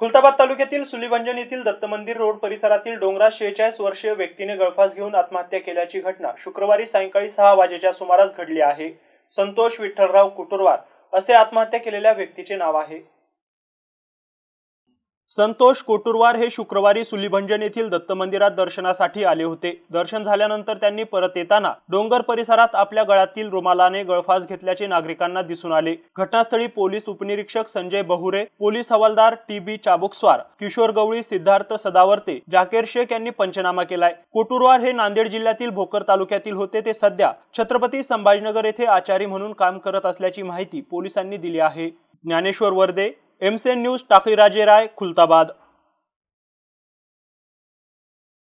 खुलताबाद तालुक्यातील सुलीभंजन येथील दत्त मंदिर रोड परिसरातील डोंगरात शेहेचाळीस वर्षीय व्यक्तीने गळफास घेऊन आत्महत्या केल्याची घटना शुक्रवारी सायंकाळी सहा वाजेच्या सुमारास घडली आहे संतोष विठ्ठलराव कुटुरवार असे आत्महत्या केलेल्या व्यक्तीचे नाव आहे संतोष कोटुरवार हे शुक्रवारी सुलीभंजन येथील दत्त मंदिरात दर्शनासाठी आले होते दर्शन झाल्यानंतर त्यांनी परत येताना डोंगर परिसरात आपल्या गळ्यातील रुमालाने गळफास घेतल्याचे नागरिकांना दिसून आले घटनास्थळी पोलीस उपनिरीक्षक संजय बहुरे पोलीस हवालदार टी बी चाबुकस्वार किशोर गवळी सिद्धार्थ सदावर्ते जाकेर शेख यांनी पंचनामा केलाय कोटुरवार हे नांदेड जिल्ह्यातील भोकर तालुक्यातील होते ते सध्या छत्रपती संभाजीनगर येथे आचारी म्हणून काम करत असल्याची माहिती पोलिसांनी दिली आहे ज्ञानेश्वर वर्दे एमसीएन न्यूज टाकळी राय खुलताबाद